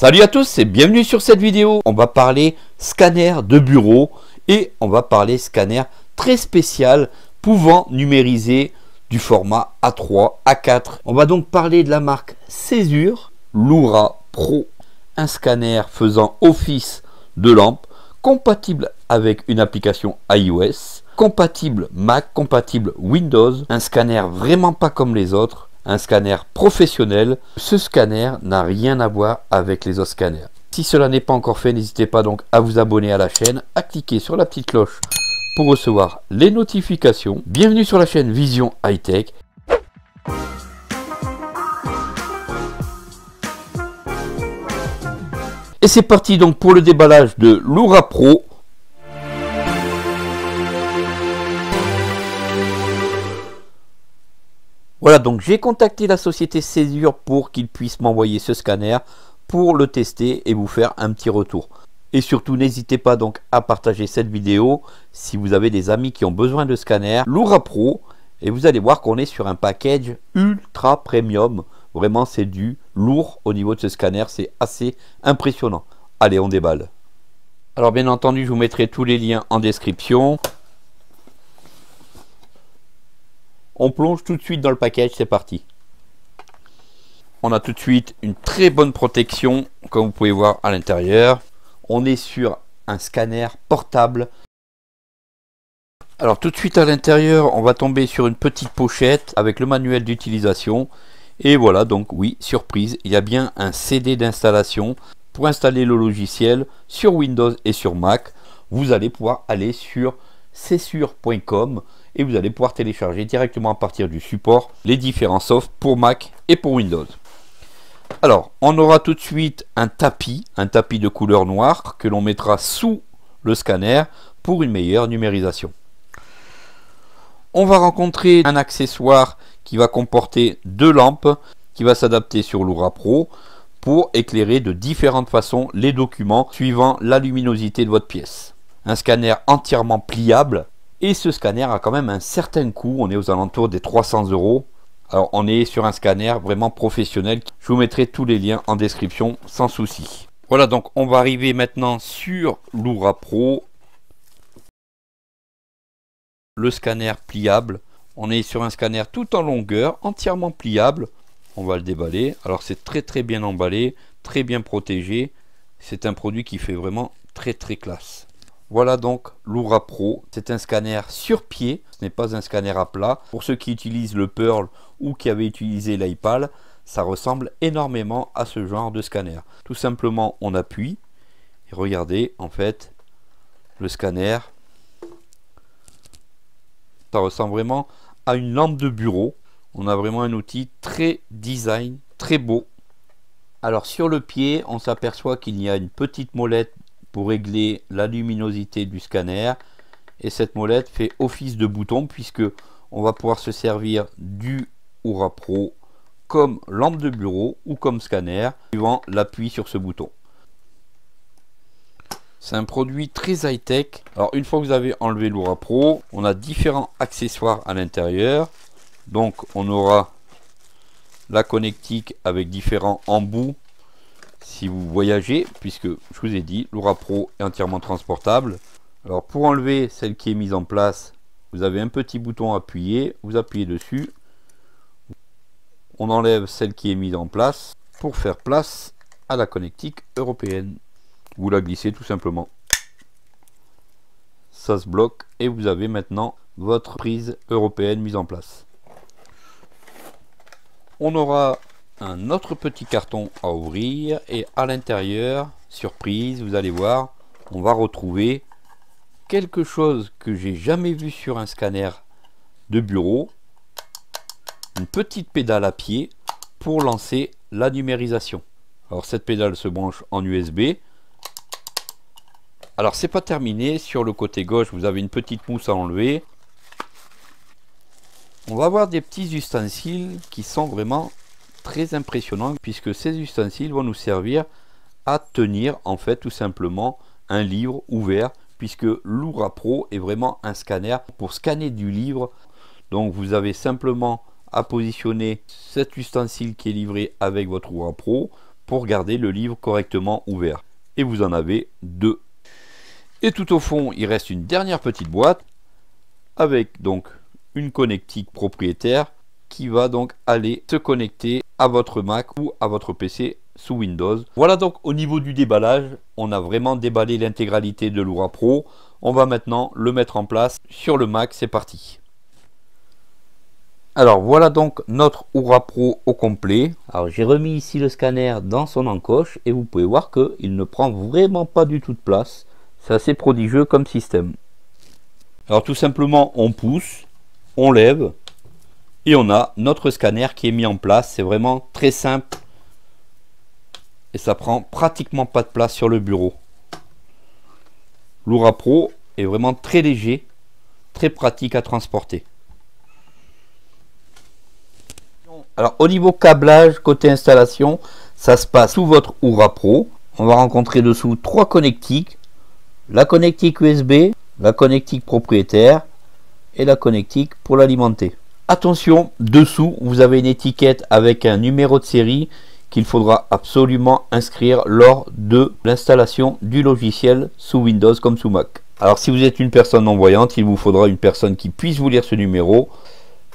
Salut à tous et bienvenue sur cette vidéo. On va parler scanner de bureau et on va parler scanner très spécial pouvant numériser du format A3, A4. On va donc parler de la marque Césure Loura Pro, un scanner faisant office de lampe compatible avec une application iOS, compatible Mac, compatible Windows, un scanner vraiment pas comme les autres un scanner professionnel. Ce scanner n'a rien à voir avec les autres scanners. Si cela n'est pas encore fait, n'hésitez pas donc à vous abonner à la chaîne, à cliquer sur la petite cloche pour recevoir les notifications. Bienvenue sur la chaîne Vision High Tech. Et c'est parti donc pour le déballage de l'Oura Pro Voilà, donc j'ai contacté la société Césure pour qu'ils puissent m'envoyer ce scanner pour le tester et vous faire un petit retour. Et surtout, n'hésitez pas donc à partager cette vidéo si vous avez des amis qui ont besoin de scanner Loura Pro. Et vous allez voir qu'on est sur un package ultra premium. Vraiment, c'est du lourd au niveau de ce scanner. C'est assez impressionnant. Allez, on déballe. Alors, bien entendu, je vous mettrai tous les liens en description. On plonge tout de suite dans le package, c'est parti. On a tout de suite une très bonne protection, comme vous pouvez voir à l'intérieur. On est sur un scanner portable. Alors tout de suite à l'intérieur, on va tomber sur une petite pochette avec le manuel d'utilisation. Et voilà, donc oui, surprise, il y a bien un CD d'installation pour installer le logiciel sur Windows et sur Mac. Vous allez pouvoir aller sur cessure.com et vous allez pouvoir télécharger directement à partir du support les différents softs pour Mac et pour Windows. Alors, on aura tout de suite un tapis, un tapis de couleur noire que l'on mettra sous le scanner pour une meilleure numérisation. On va rencontrer un accessoire qui va comporter deux lampes qui va s'adapter sur l'Oura Pro pour éclairer de différentes façons les documents suivant la luminosité de votre pièce. Un scanner entièrement pliable et ce scanner a quand même un certain coût, on est aux alentours des 300 euros. Alors on est sur un scanner vraiment professionnel. Je vous mettrai tous les liens en description sans souci. Voilà donc on va arriver maintenant sur l'Oura Pro. Le scanner pliable. On est sur un scanner tout en longueur, entièrement pliable. On va le déballer. Alors c'est très très bien emballé, très bien protégé. C'est un produit qui fait vraiment très très classe. Voilà donc l'Oura Pro, c'est un scanner sur pied, ce n'est pas un scanner à plat. Pour ceux qui utilisent le Pearl ou qui avaient utilisé l'iPal, ça ressemble énormément à ce genre de scanner. Tout simplement on appuie, et regardez en fait le scanner, ça ressemble vraiment à une lampe de bureau. On a vraiment un outil très design, très beau. Alors sur le pied, on s'aperçoit qu'il y a une petite molette pour régler la luminosité du scanner et cette molette fait office de bouton puisque on va pouvoir se servir du Aura Pro comme lampe de bureau ou comme scanner suivant l'appui sur ce bouton. C'est un produit très high-tech. Alors une fois que vous avez enlevé l'Oura Pro, on a différents accessoires à l'intérieur. Donc on aura la connectique avec différents embouts si vous voyagez, puisque je vous ai dit, l'aura pro est entièrement transportable. Alors pour enlever celle qui est mise en place, vous avez un petit bouton appuyé vous appuyez dessus. On enlève celle qui est mise en place pour faire place à la connectique européenne. Vous la glissez tout simplement. Ça se bloque et vous avez maintenant votre prise européenne mise en place. On aura un autre petit carton à ouvrir et à l'intérieur, surprise, vous allez voir, on va retrouver quelque chose que j'ai jamais vu sur un scanner de bureau, une petite pédale à pied pour lancer la numérisation. Alors cette pédale se branche en USB. Alors c'est pas terminé, sur le côté gauche vous avez une petite mousse à enlever. On va voir des petits ustensiles qui sont vraiment très impressionnant puisque ces ustensiles vont nous servir à tenir en fait tout simplement un livre ouvert puisque l'Oura Pro est vraiment un scanner pour scanner du livre. Donc vous avez simplement à positionner cet ustensile qui est livré avec votre Oura Pro pour garder le livre correctement ouvert. Et vous en avez deux. Et tout au fond, il reste une dernière petite boîte avec donc une connectique propriétaire qui va donc aller se connecter à votre Mac ou à votre PC sous Windows. Voilà donc au niveau du déballage, on a vraiment déballé l'intégralité de l'Oura Pro. On va maintenant le mettre en place sur le Mac, c'est parti. Alors voilà donc notre Oura Pro au complet. Alors j'ai remis ici le scanner dans son encoche et vous pouvez voir que il ne prend vraiment pas du tout de place. C'est assez prodigieux comme système. Alors tout simplement on pousse, on lève et on a notre scanner qui est mis en place. C'est vraiment très simple. Et ça prend pratiquement pas de place sur le bureau. L'Oura Pro est vraiment très léger, très pratique à transporter. Alors au niveau câblage, côté installation, ça se passe sous votre Oura Pro. On va rencontrer dessous trois connectiques. La connectique USB, la connectique propriétaire et la connectique pour l'alimenter. Attention, dessous, vous avez une étiquette avec un numéro de série qu'il faudra absolument inscrire lors de l'installation du logiciel sous Windows comme sous Mac. Alors si vous êtes une personne non-voyante, il vous faudra une personne qui puisse vous lire ce numéro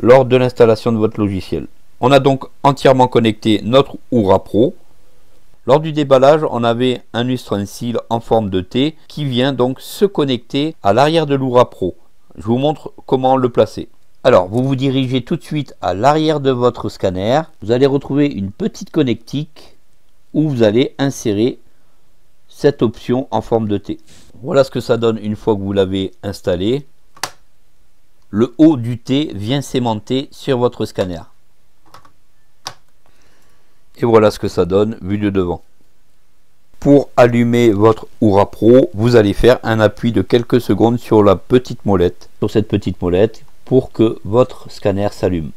lors de l'installation de votre logiciel. On a donc entièrement connecté notre Oura Pro. Lors du déballage, on avait un ustensile en forme de T qui vient donc se connecter à l'arrière de l'Oura Pro. Je vous montre comment le placer. Alors, vous vous dirigez tout de suite à l'arrière de votre scanner. Vous allez retrouver une petite connectique où vous allez insérer cette option en forme de T. Voilà ce que ça donne une fois que vous l'avez installé. Le haut du T vient s'aimanter sur votre scanner. Et voilà ce que ça donne vu de devant. Pour allumer votre Oura Pro, vous allez faire un appui de quelques secondes sur la petite molette. Sur cette petite molette, pour que votre scanner s'allume.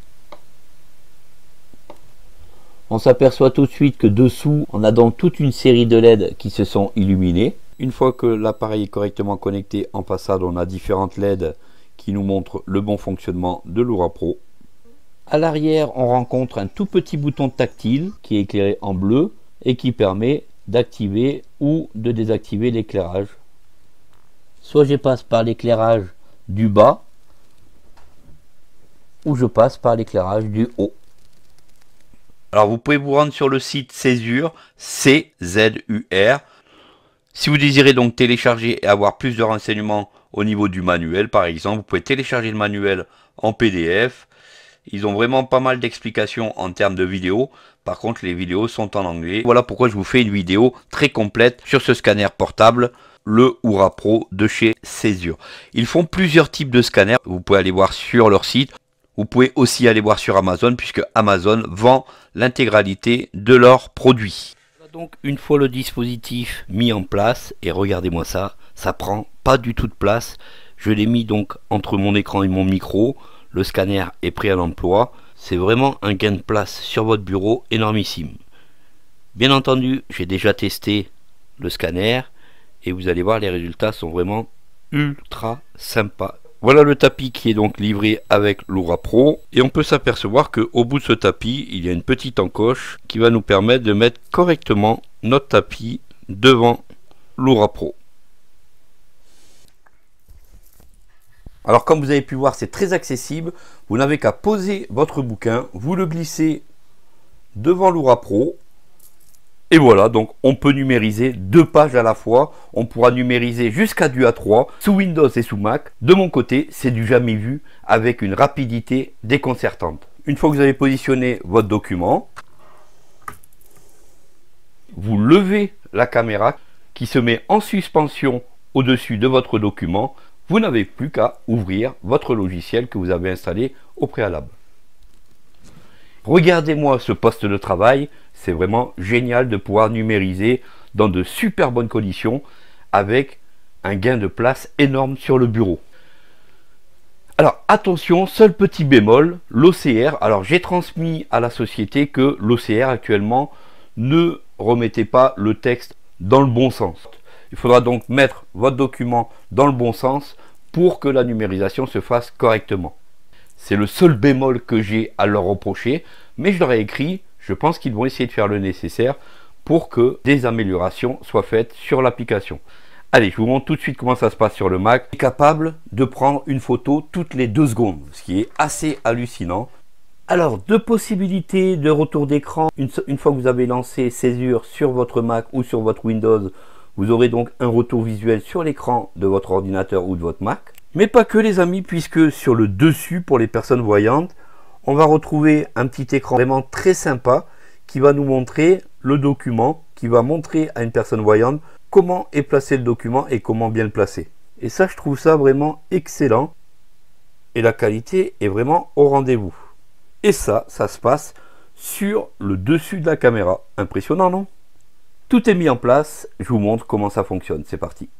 On s'aperçoit tout de suite que dessous, on a donc toute une série de LED qui se sont illuminées. Une fois que l'appareil est correctement connecté, en façade, on a différentes LED qui nous montrent le bon fonctionnement de l'Oura Pro. À l'arrière, on rencontre un tout petit bouton tactile qui est éclairé en bleu et qui permet d'activer ou de désactiver l'éclairage. Soit je passe par l'éclairage du bas où je passe par l'éclairage du haut. Alors vous pouvez vous rendre sur le site Césure, C-Z-U-R. Si vous désirez donc télécharger et avoir plus de renseignements au niveau du manuel par exemple, vous pouvez télécharger le manuel en PDF. Ils ont vraiment pas mal d'explications en termes de vidéos. Par contre, les vidéos sont en anglais. Voilà pourquoi je vous fais une vidéo très complète sur ce scanner portable, le Oura Pro de chez Césure. Ils font plusieurs types de scanners. Vous pouvez aller voir sur leur site. Vous pouvez aussi aller voir sur Amazon puisque Amazon vend l'intégralité de leurs produits. Donc une fois le dispositif mis en place, et regardez-moi ça, ça prend pas du tout de place. Je l'ai mis donc entre mon écran et mon micro. Le scanner est pris à l'emploi. C'est vraiment un gain de place sur votre bureau énormissime. Bien entendu, j'ai déjà testé le scanner et vous allez voir les résultats sont vraiment ultra sympas voilà le tapis qui est donc livré avec l'Oura Pro et on peut s'apercevoir qu'au bout de ce tapis il y a une petite encoche qui va nous permettre de mettre correctement notre tapis devant l'Oura Pro. Alors comme vous avez pu voir c'est très accessible, vous n'avez qu'à poser votre bouquin, vous le glissez devant l'Oura Pro et voilà, donc on peut numériser deux pages à la fois, on pourra numériser jusqu'à du A3 sous Windows et sous Mac. De mon côté, c'est du jamais vu avec une rapidité déconcertante. Une fois que vous avez positionné votre document, vous levez la caméra qui se met en suspension au-dessus de votre document. Vous n'avez plus qu'à ouvrir votre logiciel que vous avez installé au préalable. Regardez-moi ce poste de travail, c'est vraiment génial de pouvoir numériser dans de super bonnes conditions avec un gain de place énorme sur le bureau. Alors attention, seul petit bémol, l'OCR. Alors j'ai transmis à la société que l'OCR actuellement ne remettait pas le texte dans le bon sens. Il faudra donc mettre votre document dans le bon sens pour que la numérisation se fasse correctement. C'est le seul bémol que j'ai à leur reprocher, mais je leur ai écrit je pense qu'ils vont essayer de faire le nécessaire pour que des améliorations soient faites sur l'application. Allez, je vous montre tout de suite comment ça se passe sur le Mac. Il capable de prendre une photo toutes les deux secondes, ce qui est assez hallucinant. Alors, deux possibilités de retour d'écran. une, fois que vous avez lancé Césure sur votre Mac ou sur votre Windows, vous aurez donc un retour visuel sur l'écran de votre ordinateur ou de votre Mac. Mais pas que les amis, puisque sur le dessus, pour les personnes voyantes, on va retrouver un petit écran vraiment très sympa qui va nous montrer le document, qui va montrer à une personne voyante comment est placé le document et comment bien le placer. Et ça, je trouve ça vraiment excellent. Et la qualité est vraiment au rendez-vous. Et ça, ça se passe sur le dessus de la caméra. Impressionnant, non Tout est mis en place. Je vous montre comment ça fonctionne. C'est parti.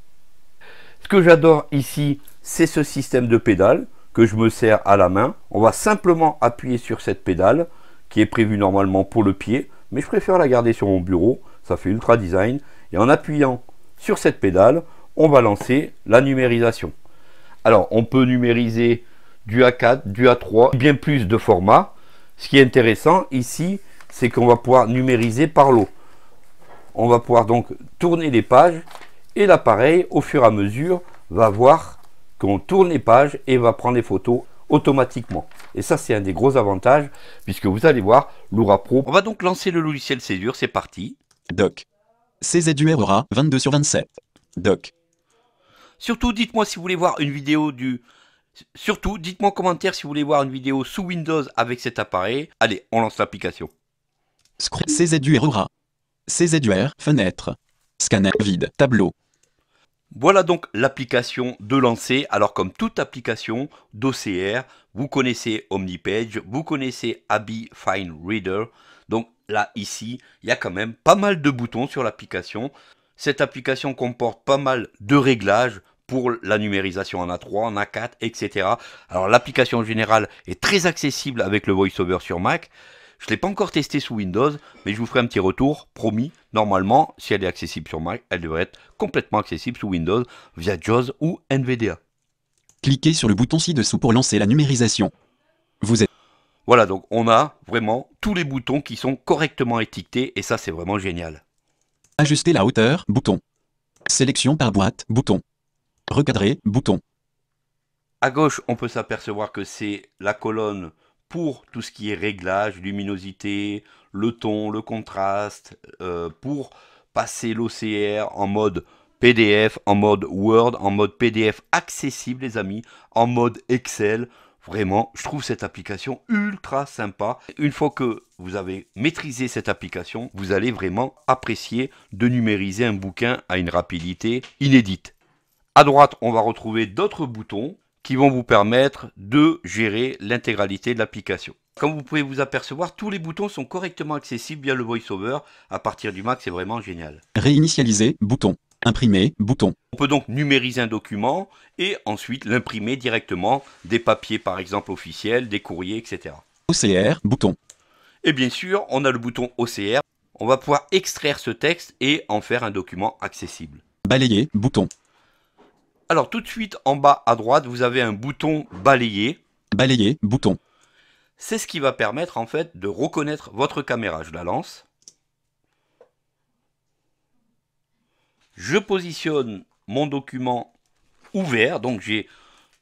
Ce que j'adore ici, c'est ce système de pédale que je me sers à la main. On va simplement appuyer sur cette pédale qui est prévue normalement pour le pied, mais je préfère la garder sur mon bureau, ça fait ultra design. Et en appuyant sur cette pédale, on va lancer la numérisation. Alors, on peut numériser du A4, du A3, bien plus de formats. Ce qui est intéressant ici, c'est qu'on va pouvoir numériser par lot. On va pouvoir donc tourner les pages et l'appareil, au fur et à mesure, va voir qu'on tourne les pages et va prendre les photos automatiquement. Et ça, c'est un des gros avantages, puisque vous allez voir, l'Aura Pro. On va donc lancer le logiciel Césure, c'est parti. Doc. CZUR Aura, 22 sur 27. Doc. Surtout, dites-moi si vous voulez voir une vidéo du... Surtout, dites-moi en commentaire si vous voulez voir une vidéo sous Windows avec cet appareil. Allez, on lance l'application. CZUR Aura. E CZUR, fenêtre. Scanner vide, tableau. Voilà donc l'application de lancer. Alors comme toute application d'OCR, vous connaissez OmniPage, vous connaissez Abby Fine Reader. Donc là ici, il y a quand même pas mal de boutons sur l'application. Cette application comporte pas mal de réglages pour la numérisation en A3, en A4, etc. Alors l'application générale est très accessible avec le VoiceOver sur Mac. Je ne l'ai pas encore testé sous Windows, mais je vous ferai un petit retour, promis. Normalement, si elle est accessible sur Mac, elle devrait être complètement accessible sous Windows via JAWS ou NVDA. Cliquez sur le bouton ci-dessous pour lancer la numérisation. Voilà, donc on a vraiment tous les boutons qui sont correctement étiquetés et ça c'est vraiment génial. Ajuster la hauteur, bouton. Sélection par boîte, bouton. Recadrer, bouton. À gauche, on peut s'apercevoir que c'est la colonne pour tout ce qui est réglage, luminosité, le ton, le contraste, euh, pour passer l'OCR en mode PDF, en mode Word, en mode PDF accessible les amis, en mode Excel. Vraiment, je trouve cette application ultra sympa. Une fois que vous avez maîtrisé cette application, vous allez vraiment apprécier de numériser un bouquin à une rapidité inédite. À droite, on va retrouver d'autres boutons qui vont vous permettre de gérer l'intégralité de l'application. Comme vous pouvez vous apercevoir, tous les boutons sont correctement accessibles via le VoiceOver. À partir du Mac, c'est vraiment génial. Réinitialiser, bouton. Imprimer, bouton. On peut donc numériser un document et ensuite l'imprimer directement des papiers, par exemple officiels, des courriers, etc. OCR, bouton. Et bien sûr, on a le bouton OCR. On va pouvoir extraire ce texte et en faire un document accessible. Balayer, bouton. Alors tout de suite en bas à droite, vous avez un bouton balayer. Balayer, bouton. C'est ce qui va permettre en fait de reconnaître votre caméra. Je la lance. Je positionne mon document ouvert. Donc j'ai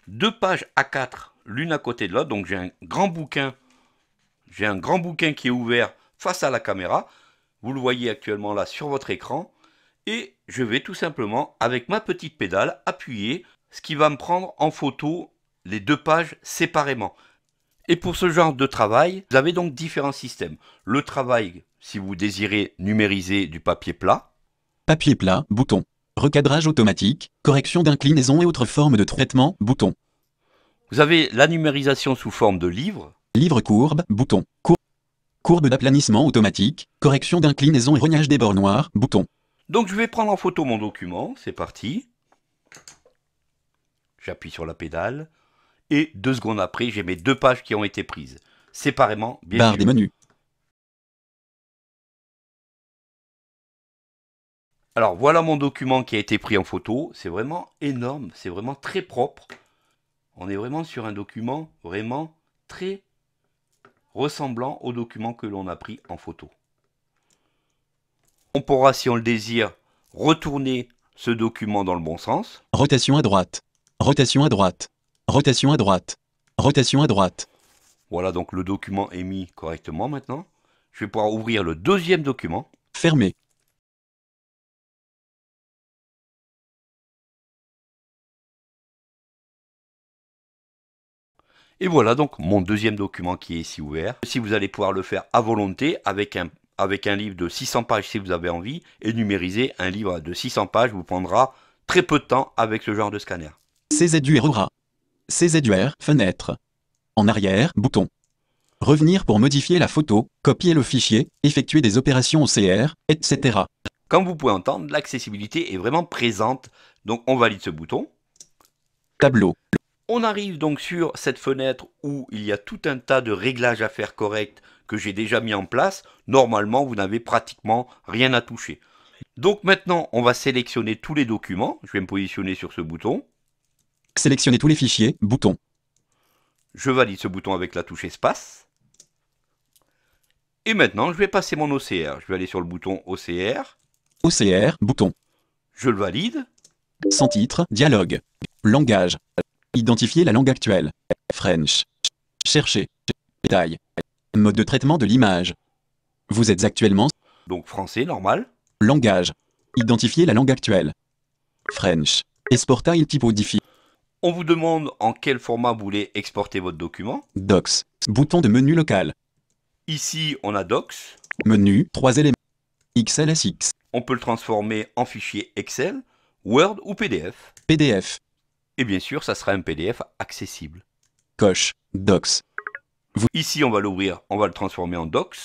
deux pages à 4 l'une à côté de l'autre. Donc j'ai un grand bouquin. J'ai un grand bouquin qui est ouvert face à la caméra. Vous le voyez actuellement là sur votre écran. Et je vais tout simplement, avec ma petite pédale, appuyer, ce qui va me prendre en photo les deux pages séparément. Et pour ce genre de travail, vous avez donc différents systèmes. Le travail, si vous désirez numériser du papier plat. Papier plat, bouton. Recadrage automatique, correction d'inclinaison et autres formes de traitement, bouton. Vous avez la numérisation sous forme de livre. Livre courbe, bouton. courbe d'aplanissement automatique, correction d'inclinaison et rognage des bords noirs, bouton. Donc je vais prendre en photo mon document, c'est parti. J'appuie sur la pédale. Et deux secondes après, j'ai mes deux pages qui ont été prises. Séparément, bien sûr. des menus. Alors voilà mon document qui a été pris en photo. C'est vraiment énorme, c'est vraiment très propre. On est vraiment sur un document vraiment très ressemblant au document que l'on a pris en photo. On pourra, si on le désire, retourner ce document dans le bon sens. Rotation à droite. Rotation à droite. Rotation à droite. Rotation à droite. Voilà, donc le document est mis correctement maintenant. Je vais pouvoir ouvrir le deuxième document. Fermé. Et voilà donc mon deuxième document qui est ici ouvert. Si vous allez pouvoir le faire à volonté avec un avec un livre de 600 pages si vous avez envie, et numériser un livre de 600 pages vous prendra très peu de temps avec ce genre de scanner. CZUR Aura. CZUR Fenêtre. En arrière, bouton. Revenir pour modifier la photo, copier le fichier, effectuer des opérations CR, etc. Comme vous pouvez entendre, l'accessibilité est vraiment présente, donc on valide ce bouton. Tableau. On arrive donc sur cette fenêtre où il y a tout un tas de réglages à faire corrects que j'ai déjà mis en place. Normalement, vous n'avez pratiquement rien à toucher. Donc maintenant, on va sélectionner tous les documents. Je vais me positionner sur ce bouton. Sélectionner tous les fichiers, bouton. Je valide ce bouton avec la touche espace. Et maintenant, je vais passer mon OCR. Je vais aller sur le bouton OCR. OCR, bouton. Je le valide. Sans titre, dialogue. Langage. Identifier la langue actuelle. French. Chercher. Détail. Mode de traitement de l'image. Vous êtes actuellement... Donc français, normal. Langage. Identifier la langue actuelle. French. Exporta il typodifie. On vous demande en quel format vous voulez exporter votre document. Docs. Bouton de menu local. Ici, on a Docs. Menu, Trois éléments. XLSX. On peut le transformer en fichier Excel, Word ou PDF. PDF. Et bien sûr, ça sera un PDF accessible. Coche Docs. Ici, on va l'ouvrir, on va le transformer en Docs.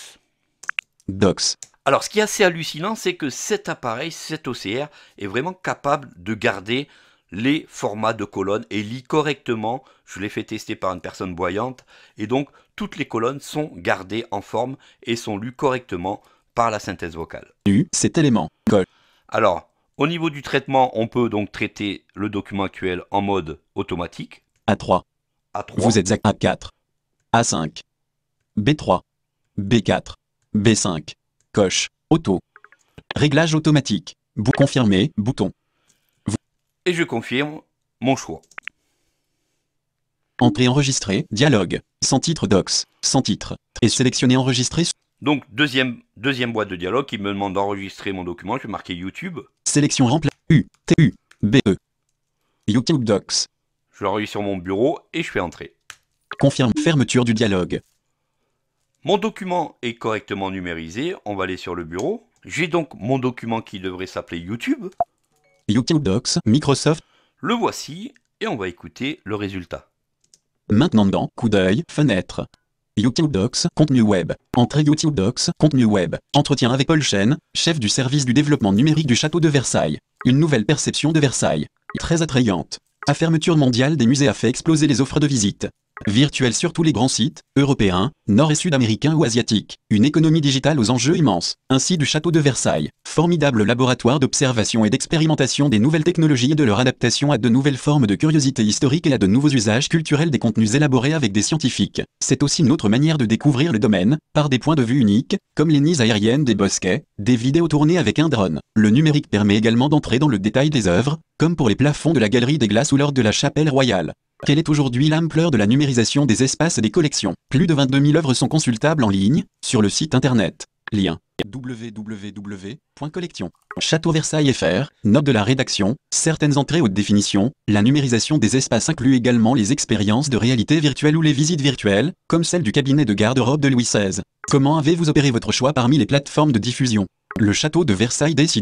Docs. Alors, ce qui est assez hallucinant, c'est que cet appareil, cet OCR, est vraiment capable de garder les formats de colonnes et lit correctement. Je l'ai fait tester par une personne voyante. Et donc, toutes les colonnes sont gardées en forme et sont lues correctement par la synthèse vocale. cet élément. Coche. Alors, au niveau du traitement, on peut donc traiter le document actuel en mode automatique. A3. A3. Vous êtes à A4. A5. B3. B4. B5. Coche. Auto. Réglage automatique. Vous confirmez. Bouton. Et je confirme mon choix. Entrée enregistrée, dialogue, sans titre docs, sans titre, et sélectionner enregistrer. Donc deuxième, deuxième boîte de dialogue qui me demande d'enregistrer mon document, je vais marquer YouTube. Sélection remplace U, T, U, B, E. YouTube Docs. Je l'enregistre sur mon bureau et je fais entrer. Confirme fermeture du dialogue. Mon document est correctement numérisé. On va aller sur le bureau. J'ai donc mon document qui devrait s'appeler YouTube. YouTube Docs, Microsoft. Le voici et on va écouter le résultat. Maintenant dans coup d'œil, fenêtre. YouTube Docs, contenu web. Entrée YouTube Docs, contenu web. Entretien avec Paul Chen, chef du service du développement numérique du château de Versailles. Une nouvelle perception de Versailles. Très attrayante. La fermeture mondiale des musées a fait exploser les offres de visite. Virtuel sur tous les grands sites, européens, nord et sud-américains ou asiatiques, une économie digitale aux enjeux immenses, ainsi du château de Versailles, formidable laboratoire d'observation et d'expérimentation des nouvelles technologies et de leur adaptation à de nouvelles formes de curiosité historique et à de nouveaux usages culturels des contenus élaborés avec des scientifiques. C'est aussi une autre manière de découvrir le domaine, par des points de vue uniques, comme les nids aériennes des bosquets, des vidéos tournées avec un drone. Le numérique permet également d'entrer dans le détail des œuvres, comme pour les plafonds de la Galerie des Glaces ou lors de la Chapelle Royale. Quelle est aujourd'hui l'ampleur de la numérisation des espaces et des collections Plus de 22 000 œuvres sont consultables en ligne, sur le site internet. Lien www.collection. note de la rédaction, certaines entrées haute définition, la numérisation des espaces inclut également les expériences de réalité virtuelle ou les visites virtuelles, comme celle du cabinet de garde-robe de Louis XVI. Comment avez-vous opéré votre choix parmi les plateformes de diffusion le château de Versailles décide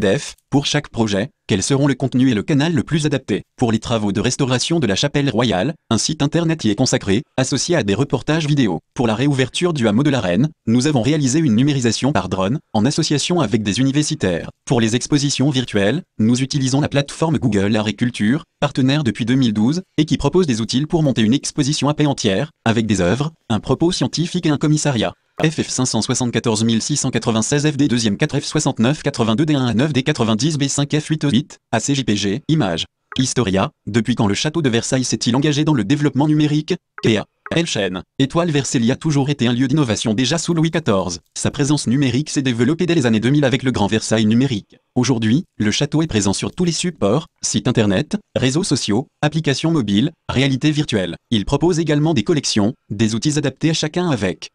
pour chaque projet, quels seront le contenu et le canal le plus adapté. Pour les travaux de restauration de la chapelle royale, un site internet y est consacré, associé à des reportages vidéo. Pour la réouverture du hameau de la Reine, nous avons réalisé une numérisation par drone, en association avec des universitaires. Pour les expositions virtuelles, nous utilisons la plateforme Google Arts et Culture, partenaire depuis 2012, et qui propose des outils pour monter une exposition à paix entière, avec des œuvres, un propos scientifique et un commissariat. FF 574 696 FD 2 4 F 69 82 D1 a 9 D 90 B 5 F 88 ACJPG, Image. Historia, depuis quand le château de Versailles s'est-il engagé dans le développement numérique Kea. Elchen, Étoile Versailles a toujours été un lieu d'innovation déjà sous Louis XIV. Sa présence numérique s'est développée dès les années 2000 avec le Grand Versailles numérique. Aujourd'hui, le château est présent sur tous les supports, sites internet, réseaux sociaux, applications mobiles, réalité virtuelle. Il propose également des collections, des outils adaptés à chacun avec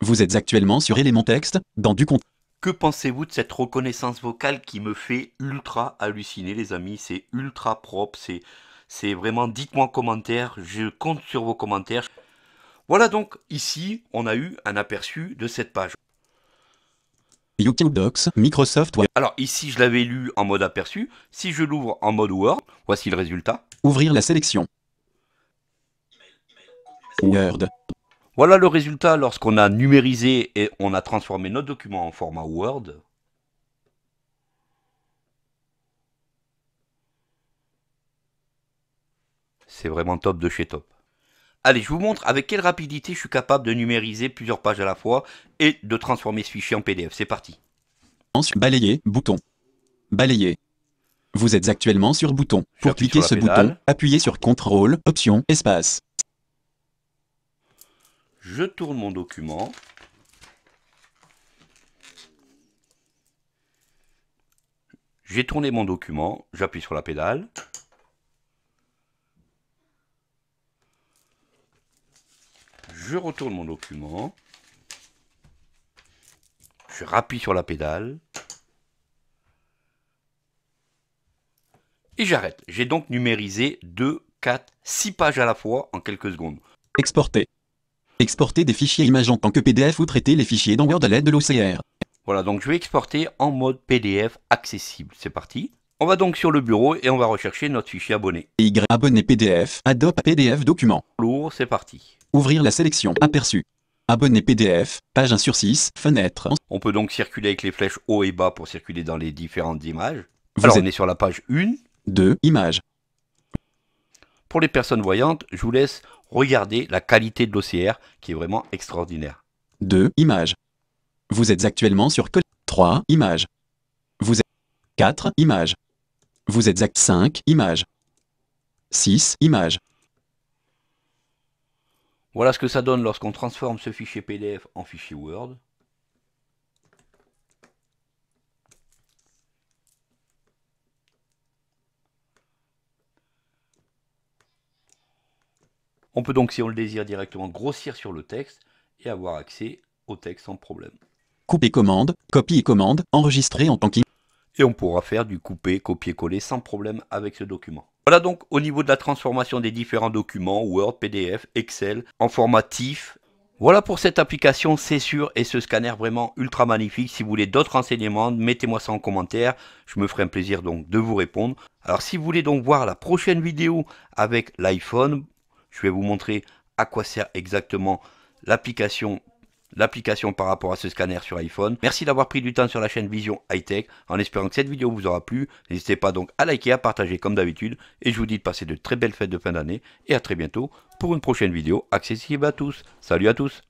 vous êtes actuellement sur Élément Texte, dans du compte. Que pensez-vous de cette reconnaissance vocale qui me fait ultra halluciner, les amis C'est ultra propre, c'est, c'est vraiment. Dites-moi en commentaire, je compte sur vos commentaires. Voilà donc, ici, on a eu un aperçu de cette page. Microsoft Alors ici, je l'avais lu en mode aperçu. Si je l'ouvre en mode Word, voici le résultat. Ouvrir la sélection. Word. Voilà le résultat lorsqu'on a numérisé et on a transformé notre document en format Word. C'est vraiment top de chez top. Allez, je vous montre avec quelle rapidité je suis capable de numériser plusieurs pages à la fois et de transformer ce fichier en PDF. C'est parti. Balayer, bouton. Balayer. Vous êtes actuellement sur bouton. Pour cliquer ce bouton, appuyez sur CTRL, Option, Espace. Je tourne mon document. J'ai tourné mon document, j'appuie sur la pédale. Je retourne mon document. Je rappuie sur la pédale. Et j'arrête. J'ai donc numérisé 2, 4, 6 pages à la fois en quelques secondes. Exporter. Exporter des fichiers images en tant que PDF ou traiter les fichiers dans Word à l'aide de l'OCR. Voilà, donc je vais exporter en mode PDF accessible. C'est parti. On va donc sur le bureau et on va rechercher notre fichier abonné. Y abonné PDF, Adobe PDF document. Lourd, c'est parti. Ouvrir la sélection aperçu. Abonné PDF, page 1 sur 6, fenêtre. On peut donc circuler avec les flèches haut et bas pour circuler dans les différentes images. Vous Alors on est sur la page 1. 2. Images. Pour les personnes voyantes, je vous laisse regarder la qualité de l'OCR qui est vraiment extraordinaire. 2. Images. Vous êtes actuellement sur 3. Images. Vous êtes 4. Images. Vous êtes 5. Images. 6. Images. Voilà ce que ça donne lorsqu'on transforme ce fichier PDF en fichier Word. On peut donc, si on le désire, directement grossir sur le texte et avoir accès au texte sans problème. Couper commande, copier commande, enregistrer en tant qu'in Et on pourra faire du couper, copier-coller sans problème avec ce document. Voilà donc au niveau de la transformation des différents documents, Word, PDF, Excel, en formatif. Voilà pour cette application, c'est sûr, et ce scanner vraiment ultra magnifique. Si vous voulez d'autres renseignements, mettez-moi ça en commentaire. Je me ferai un plaisir donc de vous répondre. Alors si vous voulez donc voir la prochaine vidéo avec l'iPhone, je vais vous montrer à quoi sert exactement l'application l'application par rapport à ce scanner sur iPhone. Merci d'avoir pris du temps sur la chaîne Vision Hightech. Tech, en espérant que cette vidéo vous aura plu. N'hésitez pas donc à liker, à partager comme d'habitude, et je vous dis de passer de très belles fêtes de fin d'année, et à très bientôt pour une prochaine vidéo accessible à tous. Salut à tous